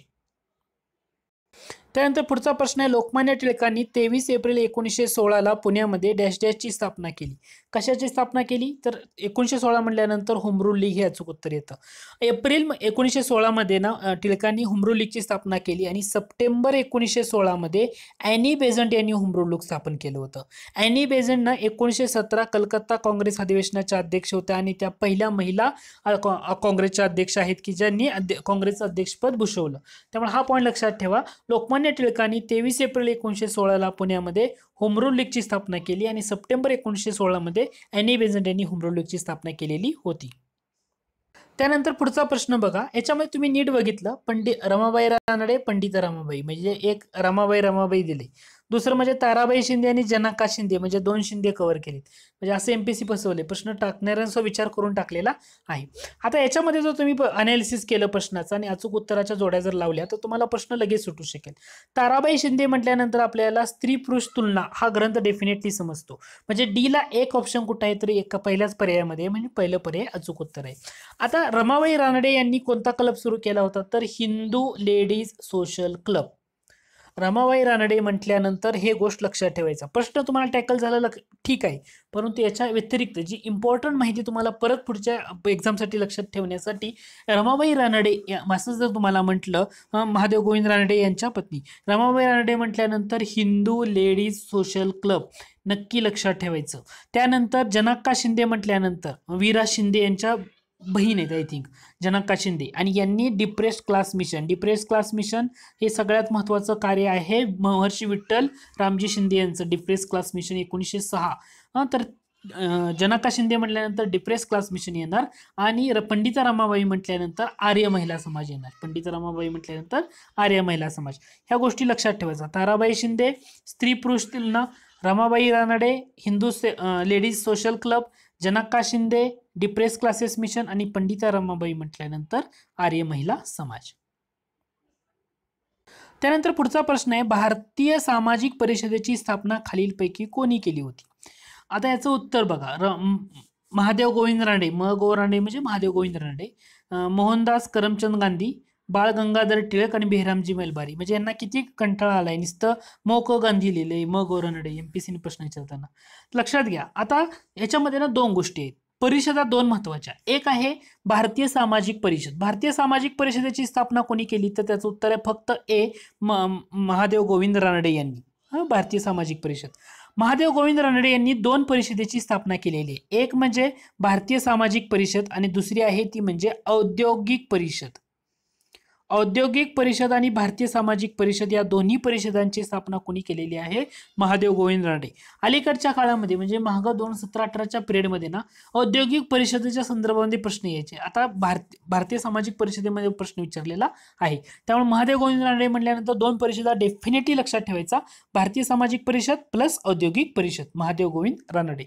त्यानंतर पुढचा प्रश्न आहे लोकमान्य टिळकांनी तेवीस एप्रिल एकोणीसशे सोळाला पुण्यामध्ये डॅश डॅशची स्थापना केली कशाची स्थापना केली तर एकोणीसशे सोळा म्हटल्यानंतर होमरूल लीग हे अचूक उत्तर येतं एप्रिल एकोणीसशे सोळामध्ये ना टिळकांनी होमरूल लीगची स्थापना केली आणि सप्टेंबर एकोणीसशे सोळामध्ये अॅनी बेझंट यांनी होमरूल लीग स्थापन केलं होतं बेझंट ना एकोणीसशे सतरा कलकत्ता काँग्रेस अधिवेशनाच्या अध्यक्ष होत्या आणि त्या पहिल्या महिला काँग्रेसच्या अध्यक्ष आहेत की ज्यांनी काँग्रेसचं अध्यक्षपद भूषवलं त्यामुळे हा पॉईंट लक्षात ठेवा लोकमान्य लोकमान्य टिळकांनी तेवीस एप्रिल एकोणीसशे सोळाला पुण्यामध्ये होमरूल लीगची स्थापना केली आणि सप्टेंबर एकोणीसशे सोळामध्ये अॅनी बेझंट e यांनी होमरूल लीगची स्थापना केलेली होती त्यानंतर पुढचा प्रश्न बघा याच्यामध्ये तुम्ही नीट बघितलं पंडित रमाबाई रानडे पंडित रमाबाई म्हणजे एक रमाबाई रमाबाई दिले दुसरं म्हणजे ताराबाई शिंदे आणि जनका शिंदे म्हणजे दोन शिंदे कव्हर केलेत म्हणजे असे एम पी सी फसवले प्रश्न टाकणाऱ्यांचा विचार करून टाकलेला आहे आता याच्यामध्ये जर तुम्ही अनालिसिस केलं प्रश्नाचं आणि अचूक उत्तराच्या जोड्या जर लावल्या तर तुम्हाला प्रश्न लगेच सुटू शकेल ताराबाई शिंदे म्हटल्यानंतर आपल्याला स्त्री पुरुष तुलना हा ग्रंथ डेफिनेटली समजतो म्हणजे डीला एक ऑप्शन कुठं आहे तरी एका पहिल्याच पर्यायामध्ये म्हणजे पहिलं पर्याय अचूक उत्तर आहे आता रमाबाई रानडे यांनी कोणता क्लब सुरू केला होता तर Hindu ladies social club Ramabai Ranade म्हटल्यानंतर हे गोष्ट लक्षात ठेवायचा प्रश्न तुम्हाला टॅकल झाला ठीक आहे परंतु याच्या व्यतिरिक्त जी इम्पॉर्टंट माहिती तुम्हाला परत पुढच्या एक्झामसाठी लक्षात ठेवण्यासाठी रमाबाई रानडे या असं जर तुम्हाला म्हटलं महादेव गोविंद रानडे यांच्या पत्नी रमाबाई रानडे म्हटल्यानंतर हिंदू लेडीज सोशल क्लब नक्की लक्षात ठेवायचं त्यानंतर जनाक्का शिंदे म्हटल्यानंतर वीरा शिंदे यांच्या बहीण आहेत आय थिंक जनक्का शिंदे आणि यांनी depress class mission depress class mission हे सगळ्यात महत्त्वाचं कार्य आहे महर्षी विठ्ठल रामजी शिंदे यांचं डिप्रेस क्लास मिशन एकोणीसशे सहा हां तर जनका शिंदे म्हटल्यानंतर डिप्रेस क्लास मिशन येणार आणि र पंडिता रमाबाई म्हटल्यानंतर आर्य महिला समाज येणार पंडिता रामाबाई म्हटल्यानंतर आर्य महिला समाज ह्या गोष्टी लक्षात ठेवायचा ताराबाई शिंदे स्त्री पुरुष तुलना रमाबाई रानडे हिंदू से ladies social club Janakka Shinde depress classes mission आणि पंडिता रमाबाई म्हटल्यानंतर आर्य महिला समाज त्यानंतर पुढचा प्रश्न आहे भारतीय सामाजिक परिषदेची स्थापना खालीलपैकी कोणी केली होती आता याचं उत्तर बघा र महादेव गोविंद रानडे म गो म्हणजे महादेव गोविंद रानडे मोहनदास करमचंद गांधी बाळ गंगाधर टिळक आणि बेहरामजी मलबारी म्हणजे यांना किती कंटाळा आलाय नुसतं म क गांधी लिहिले म गोरनडे एम पी सीने प्रश्न विचारताना लक्षात घ्या आता याच्यामध्ये ना दोन गोष्टी आहेत परिषदा दोन महत्वाच्या एक आहे भारतीय सामाजिक परिषद भारतीय सामाजिक परिषदेची स्थापना कोणी केली तर त्याचं उत्तर आहे फक्त ए महादेव गोविंद रानडे यांनी भारतीय सामाजिक परिषद महादेव गोविंद रानडे यांनी दोन परिषदेची स्थापना केलेली आहे एक म्हणजे भारतीय सामाजिक परिषद आणि दुसरी आहे ती म्हणजे औद्योगिक परिषद औद्योगिक परिषद आणि भारतीय सामाजिक परिषद या दोन्ही परिषदांची स्थापना कोणी केलेली आहे महादेव गोविंद रानडे अलीकडच्या काळामध्ये म्हणजे महाग दोन सतरा अठराच्या पिरियडमध्ये ना औद्योगिक परिषदेच्या संदर्भामध्ये प्रश्न यायचे आता भारतीय सामाजिक परिषदेमध्ये प्रश्न विचारलेला आहे त्यामुळे महादेव गोविंद रानडे म्हटल्यानंतर दोन परिषदा डेफिनेटली लक्षात ठेवायचा भारतीय सामाजिक परिषद प्लस औद्योगिक परिषद महादेव गोविंद रानडे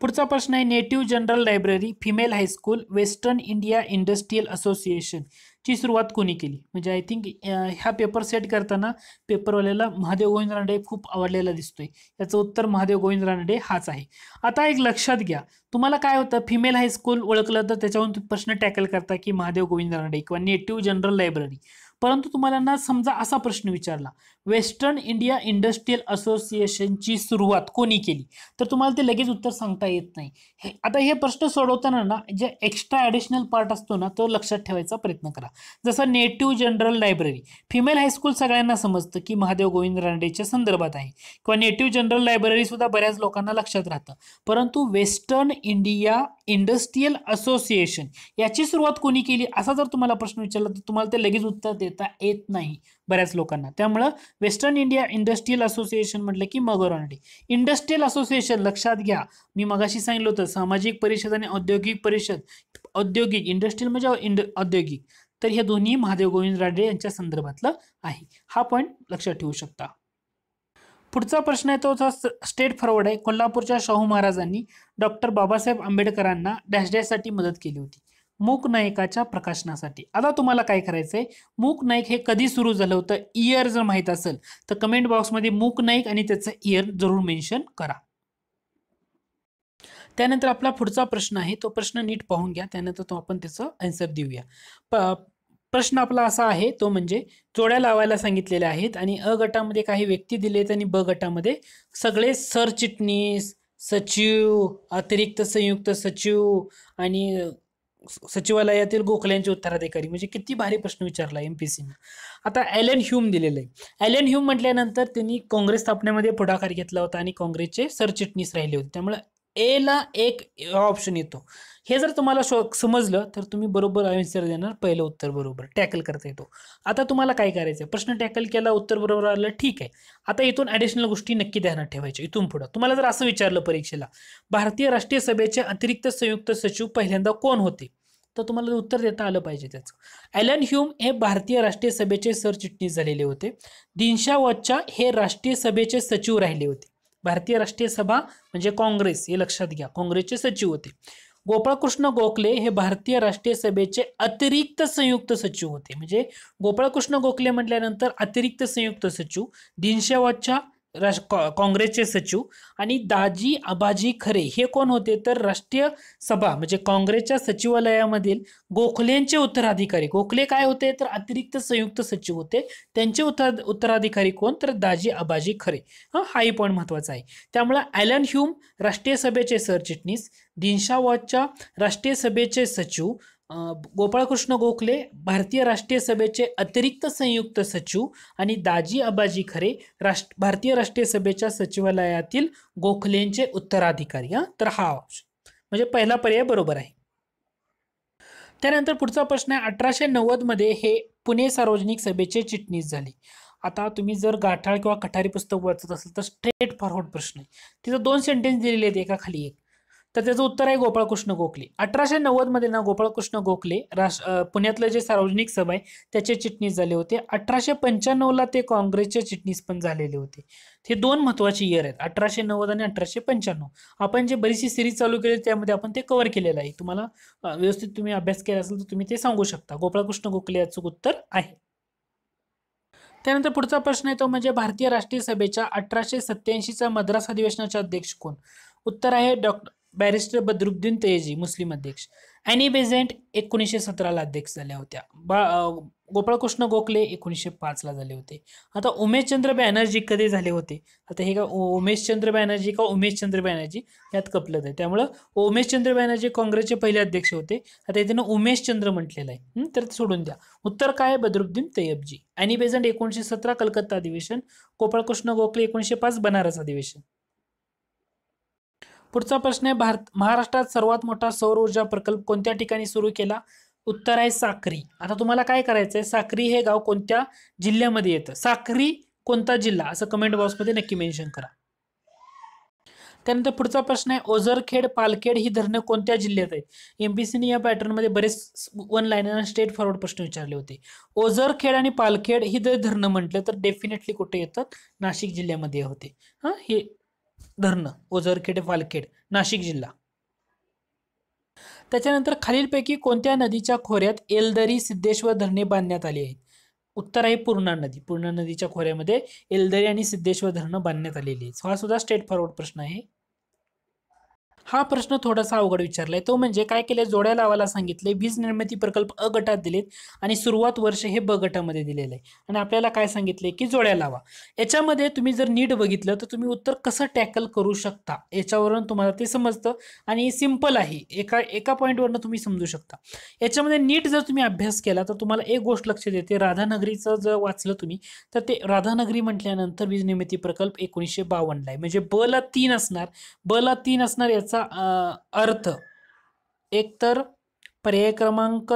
पुढचा प्रश्न आहे native general library female high school western India industrial association ची सुरुवात कोणी केली म्हणजे आय थिंक हा पेपर सेट करताना पेपरवाल्याला महादेव गोविंद रानडे खूप आवडलेला दिसतोय याचं उत्तर महादेव गोविंद रानडे हाच आहे आता एक लक्षात घ्या तुम्हाला काय होतं फिमेल हायस्कूल ओळखलं तर त्याच्यावरून प्रश्न टॅकल करता की महादेव गोविंद रानडे किंवा नेटिव्ह जनरल लायब्ररी परंतु तुम्हाला ना समजा असा प्रश्न विचारला वेस्टर्न इंडिया इंडस्ट्रीयल असोसिएशनची सुरुवात कोणी केली तर तुम्हाला ते लगेच उत्तर सांगता येत नाही हे आता हे प्रश्न सोडवताना ना जे एक्स्ट्रा ॲडिशनल पार्ट असतो ना तो लक्षात ठेवायचा प्रयत्न करा जसं native general library female high school सगळ्यांना समजतं की महादेव गोविंद रानडेच्या संदर्भात आहे किंवा नेटिव्ह जनरल लायब्ररी सुद्धा बऱ्याच लोकांना लक्षात राहतं परंतु वेस्टर्न इंडिया इंडस्ट्रीयल असोसिएशन याची सुरुवात कोणी केली असा जर तुम्हाला प्रश्न विचारला तर तुम्हाला ते लगेच उत्तर देत देता येत नाही बऱ्याच लोकांना त्यामुळं वेस्टर्न इंडिया इंडस्ट्रीयल असोसिएशन म्हटलं की मगोरानडी इंडस्ट्रीयल असोसिएशन लक्षात घ्या मी मगाशी सांगितलं होतं सामाजिक परिषद आणि औद्योगिक परिषद औद्योगिक इंडस्ट्रीयल म्हणजे इंड औद्योगिक तर हे दोन्ही महादेव गोविंद राडे यांच्या संदर्भातलं आहे हा पॉईंट लक्षात ठेवू शकता पुढचा प्रश्न आहे तो स्टेट फॉरवर्ड आहे कोल्हापूरच्या शाहू महाराजांनी डॉक्टर बाबासाहेब आंबेडकरांना डॅश डॅशसाठी मदत केली होती मूक नायकाच्या प्रकाशनासाठी आता तुम्हाला काय करायचं आहे मूक नाईक हे कधी सुरू झालं होतं इयर जर माहीत असेल तर कमेंट बॉक्समध्ये मूक नाईक आणि त्याचं इयर जरूर मेन्शन करा त्यानंतर आपला पुढचा प्रश्न आहे तो प्रश्न नीट पाहून घ्या त्यानंतर तो आपण त्याचं आन्सर देऊया प प्रश्न आपला असा आहे तो म्हणजे जोड्या लावायला सांगितलेल्या आहेत आणि अ गटामध्ये काही व्यक्ती दिले आहेत आणि ब गटामध्ये सगळे सरचिटणीस सचिव अतिरिक्त संयुक्त सचिव आणि सचिवालयातील गोखल्यांचे उत्तराधिकारी म्हणजे किती भारी प्रश्न विचारला एम पी सीने आता एलन ह्यूम दिलेलं आहे एलन ह्यूम म्हटल्यानंतर त्यांनी काँग्रेस स्थापनेमध्ये पुढाकार घेतला होता आणि काँग्रेसचे सरचिटणीस राहिले होते त्यामुळे एला एक ऑप्शन येतो हे जर तुम्हाला शो समजलं तर तुम्ही बरोबर आन्सर देणार पहिलं उत्तर बरोबर टॅकल करता येतो आता तुम्हाला काय करायचं प्रश्न टॅकल केला उत्तर बरोबर आलं ठीक आहे आता इथून ॲडिशनल गोष्टी नक्की ध्यानात ठेवायच्या इथून पुढं तुम्हाला जर असं विचारलं परीक्षेला भारतीय राष्ट्रीय सभेचे अतिरिक्त संयुक्त सचिव पहिल्यांदा कोण होते तर तुम्हाला उत्तर देता आलं पाहिजे त्याचं ॲलन ह्यूम हे भारतीय राष्ट्रीय सभेचे सरचिटणीस झालेले होते दिनशा वच्चा हे राष्ट्रीय सभेचे सचिव राहिले होते भारतीय राष्ट्रीय सभा म्हणजे काँग्रेस हे लक्षात घ्या काँग्रेसचे सचिव होते गोपाळकृष्ण गोखले हे भारतीय राष्ट्रीय सभेचे अतिरिक्त संयुक्त सचिव होते म्हणजे गोपाळकृष्ण गोखले म्हटल्यानंतर अतिरिक्त संयुक्त सचिव दिनशेवाच्या राष काँग्रेसचे सचिव आणि दाजी आबाजी खरे हे कोण होते तर राष्ट्रीय सभा म्हणजे काँग्रेसच्या सचिवालयामधील गोखलेंचे उत्तराधिकारी गोखले काय होते तर अतिरिक्त संयुक्त सचिव होते त्यांचे उत्तर उत्तराधिकारी कोण तर दाजी आबाजी खरे हाही पॉईंट महत्त्वाचा आहे त्यामुळे ॲलन ह्यूम राष्ट्रीय सभेचे सरचिटणीस वॉचच्या राष्ट्रीय सभेचे सचिव गोपाळकृष्ण गोखले भारतीय राष्ट्रीय सभेचे अतिरिक्त संयुक्त सचिव आणि दाजी आबाजी खरे राष्ट्र भारतीय राष्ट्रीय सभेच्या सचिवालयातील गोखलेंचे उत्तराधिकारी हा तर हा ऑप्शन म्हणजे पहिला पर्याय बरोबर आहे त्यानंतर पुढचा प्रश्न आहे अठराशे नव्वदमध्ये हे पुणे सार्वजनिक सभेचे चिटणीस झाले आता तुम्ही जर गाठाळ किंवा कठारी पुस्तक वाचत असेल तर स्ट्रेट फॉरवर्ड प्रश्न आहे तिथं दोन सेंटेन्स दिलेले आहेत एका खाली एक तर त्याचं उत्तर आहे गोपाळकृष्ण गोखले अठराशे नव्वदमध्ये ना गोपाळकृष्ण गोखले राष्ट्र पुण्यातलं जे सार्वजनिक सभा आहे त्याचे चिटणीस झाले होते अठराशे पंच्याण्णवला ते काँग्रेसचे चिटणीस पण झालेले होते हे दोन महत्त्वाचे इयर आहेत अठराशे नव्वद आणि अठराशे पंच्याण्णव आपण जे बरीचशी सिरीज चालू केली त्यामध्ये आपण ते कव्हर केलेलं आहे तुम्हाला व्यवस्थित तुम्ही अभ्यास केला असेल तर तुम्ही ते सांगू शकता गोपाळकृष्ण गोखले याचं उत्तर आहे त्यानंतर पुढचा प्रश्न आहे तो म्हणजे भारतीय राष्ट्रीय सभेच्या अठराशे सत्त्याऐंशीचा मद्रास अधिवेशनाचे अध्यक्ष कोण उत्तर आहे डॉक्टर बॅरिस्टर बदरुद्दीन तयजी मुस्लिम अध्यक्ष अॅनी बेझेंट एकोणीसशे सतराला अध्यक्ष झाल्या होत्या बा गोपाळकृष्ण गोखले एकोणीसशे पाचला झाले होते आता उमेशचंद्र बॅनर्जी कधी झाले होते आता हे का उमेशचंद्र बॅनर्जी का उमेशचंद्र बॅनर्जी यात कपलत आहे त्यामुळं उमेशचंद्र बॅनर्जी काँग्रेसचे पहिले अध्यक्ष होते आता इथे उमेशचंद्र म्हटलेलं आहे तर सोडून द्या उत्तर काय बदरुद्दीन तैयबजी अॅनी बेझंट एकोणीसशे सतरा कलकत्ता अधिवेशन गोपाळकृष्ण गोखले एकोणीसशे पाच बनारस अधिवेशन पुढचा प्रश्न आहे भारत महाराष्ट्रात सर्वात मोठा सौर ऊर्जा प्रकल्प कोणत्या ठिकाणी सुरू केला उत्तर आहे साक्री आता तुम्हाला काय करायचंय आहे साक्री हे गाव कोणत्या जिल्ह्यामध्ये येतं साक्री कोणता जिल्हा असं कमेंट बॉक्समध्ये नक्की मेन्शन करा त्यानंतर पुढचा प्रश्न आहे ओझरखेड पालखेड ही धरणं कोणत्या जिल्ह्यात आहेत एम या पॅटर्नमध्ये बरेच वन लाईन स्टेट फॉरवर्ड प्रश्न विचारले होते ओझरखेड आणि पालखेड ही जर धरणं म्हटलं तर डेफिनेटली कुठे येतात नाशिक जिल्ह्यामध्ये होते हां हे धरण ओझरखेड वालखेड नाशिक जिल्हा त्याच्यानंतर खालीलपैकी कोणत्या नदीच्या खोऱ्यात एलदरी सिद्धेश्वर धरणे बांधण्यात आली आहेत उत्तर आहे पूर्णा नदी पूर्णा नदीच्या खोऱ्यामध्ये एलदरी आणि सिद्धेश्वर धरणं बांधण्यात आलेली आहे हा सुद्धा स्टेट फॉरवर्ड प्रश्न आहे हा प्रश्न थोडासा अवघड विचारलाय तो म्हणजे काय केले जोड्या लावायला सांगितले वीज निर्मिती प्रकल्प अ गटात दिलेत आणि सुरुवात वर्ष हे ब गटामध्ये दिलेलं आहे आणि आपल्याला काय सांगितले की जोड्या लावा याच्यामध्ये तुम्ही जर नीट बघितलं तर तुम्ही उत्तर कसं टॅकल करू शकता याच्यावरून तुम्हाला ते समजतं आणि सिम्पल आहे एका एका पॉईंटवरनं तुम्ही समजू शकता याच्यामध्ये नीट जर तुम्ही अभ्यास केला तर तुम्हाला एक गोष्ट लक्षात येते राधानगरीचं जर वाचलं तुम्ही तर ते राधानगरी म्हटल्यानंतर वीज निर्मिती प्रकल्प एकोणीसशे बावन्नला आहे म्हणजे ब ला तीन असणार ब ला तीन असणार याचा याचा अर्थ एकतर पर्याय क्रमांक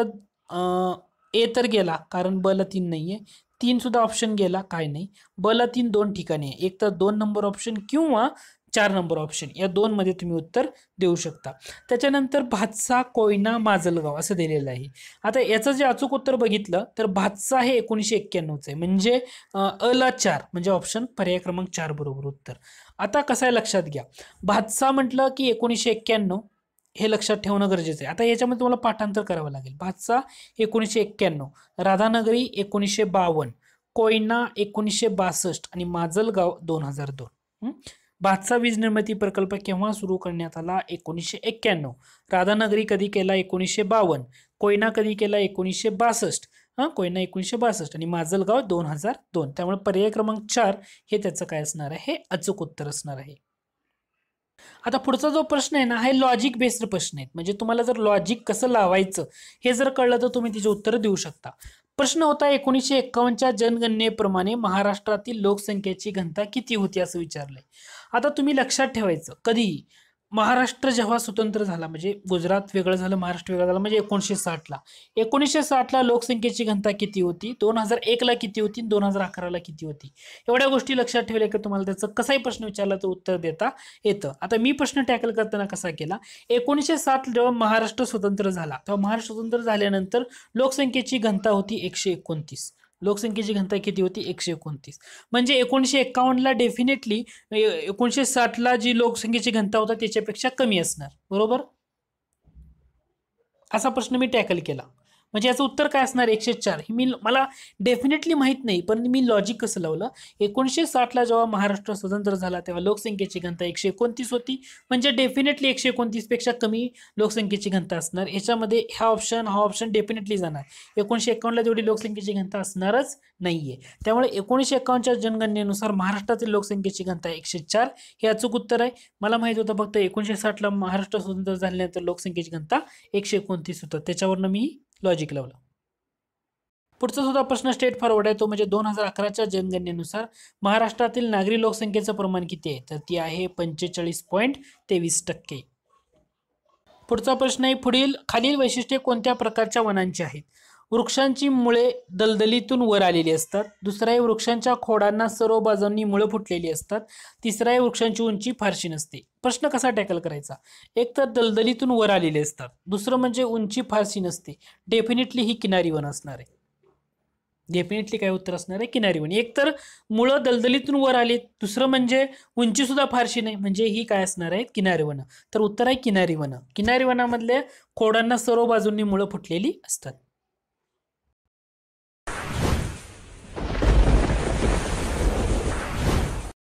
ए तर गेला कारण बल तीन नाही आहे तीनसुद्धा ऑप्शन गेला काय नाही बल तीन दोन ठिकाणी आहे एक तर दोन नंबर ऑप्शन किंवा चार नंबर ऑप्शन या दोनमध्ये तुम्ही उत्तर देऊ शकता त्याच्यानंतर भातसा कोयना माजलगाव असं दिलेलं आहे आता याचं जे अचूक उत्तर बघितलं तर भातसा हे एकोणीसशे एक्क्याण्णवचं आहे म्हणजे अला चार म्हणजे ऑप्शन पर्याय क्रमांक चार बरोबर उत्तर आता कसं आहे लक्षात घ्या भातसा म्हटलं की एकोणीसशे एक्क्याण्णव हे लक्षात ठेवणं गरजेचं आहे आता याच्यामध्ये तुम्हाला पाठांतर करावं लागेल भातसा एकोणीसशे एक्क्याण्णव राधानगरी एकोणीसशे बावन्न कोयना एकोणीसशे बासष्ट आणि माजलगाव दोन हजार दोन भातसा वीज निर्मिती प्रकल्प केव्हा सुरू करण्यात आला एकोणीसशे एक्क्याण्णव राधानगरी कधी केला एकोणीसशे बावन्न कोयना कधी केला एकोणीसशे बासष्ट हां कोयना एकोणीसशे बासष्ट आणि माजलगाव दोन हजार दोन त्यामुळे पर्याय क्रमांक चार हे त्याचं काय असणार आहे हे अचूक उत्तर असणार आहे आता पुढचा जो प्रश्न आहे ना हे लॉजिक बेस्ड प्रश्न आहेत म्हणजे तुम्हाला जर लॉजिक कसं लावायचं हे जर कळलं तर तुम्ही तिचे उत्तर देऊ शकता प्रश्न होता एकोणीसशे एक्कावन्नच्या जनगणनेप्रमाणे महाराष्ट्रातील लोकसंख्येची घनता किती होती असं विचारलंय आता तुम्ही लक्षात ठेवायचं कधी महाराष्ट्र जेव्हा स्वतंत्र झाला म्हणजे गुजरात वेगळं झालं महाराष्ट्र वेगळं झालं म्हणजे एकोणीसशे साठला एकोणीसशे साठला लोकसंख्येची घनता किती होती दोन हजार एकला किती होती दोन हजार अकराला किती होती एवढ्या गोष्टी लक्षात ठेवल्या की तुम्हाला त्याचं कसाही प्रश्न विचारला तर उत्तर देता येतं आता मी प्रश्न टॅकल करताना कसा केला एकोणीसशे साठ जेव्हा महाराष्ट्र स्वतंत्र झाला तेव्हा महाराष्ट्र स्वतंत्र झाल्यानंतर लोकसंख्येची घनता होती एकशे एकोणतीस लोकसंख्येची घनता किती होती एकशे एकोणतीस म्हणजे एकोणीसशे ला डेफिनेटली एकोणीसशे साठला जी लोकसंख्येची घनता होता त्याच्यापेक्षा कमी असणार बरोबर असा प्रश्न मी टॅकल केला म्हणजे याचं उत्तर काय असणार एकशे चार हे मी मला डेफिनेटली माहीत नाही पण मी लॉजिक कसं लावलं एकोणीसशे साठला जेव्हा महाराष्ट्र स्वतंत्र झाला तेव्हा लोकसंख्येची घनता एकशे एकोणतीस होती म्हणजे डेफिनेटली एकशे एकोणतीसपेक्षा कमी लोकसंख्येची घनता असणार याच्यामध्ये हा ऑप्शन हा ऑप्शन डेफिनेटली जाणार एकोणीसशे एकावन्नला जेवढी लोकसंख्येची घनता असणारच नाही आहे त्यामुळे एकोणीसशे एकावन्नच्या जनगणनेनुसार महाराष्ट्रातील लोकसंख्येची घनता एकशे चार हे अचूक उत्तर आहे मला माहीत होतं फक्त एकोणीसशे साठला महाराष्ट्र स्वतंत्र झाल्यानंतर लोकसंख्येची घनता एकशे एकोणतीस होतं त्याच्यावरनं मी लॉजिक लावलं पुढचा सुद्धा प्रश्न स्टेट फॉरवर्ड आहे तो म्हणजे दोन हजार अकराच्या जनगणनेनुसार महाराष्ट्रातील नागरी लोकसंख्येचं प्रमाण किती आहे तर ती आहे पंचेचाळीस पॉईंट तेवीस टक्के पुढचा प्रश्न आहे पुढील खालील वैशिष्ट्ये कोणत्या प्रकारच्या वनांची आहेत वृक्षांची मुळे दलदलीतून वर आलेली असतात दुसरा आहे वृक्षांच्या खोडांना सर्व बाजूंनी मुळं फुटलेली असतात तिसरा आहे वृक्षांची उंची फारशी नसते प्रश्न कसा टॅकल करायचा एक तर दलदलीतून वर आलेले असतात दुसरं म्हणजे उंची फारशी नसते डेफिनेटली ही किनारी वन असणार आहे डेफिनेटली काय उत्तर असणार आहे किनारी वन एक तर मुळं दलदलीतून वर आलीत दुसरं म्हणजे उंची सुद्धा फारशी नाही म्हणजे ही काय असणार आहे किनारी वन तर उत्तर आहे किनारी वन किनारी वनामधल्या खोडांना सर्व बाजूंनी मुळं फुटलेली असतात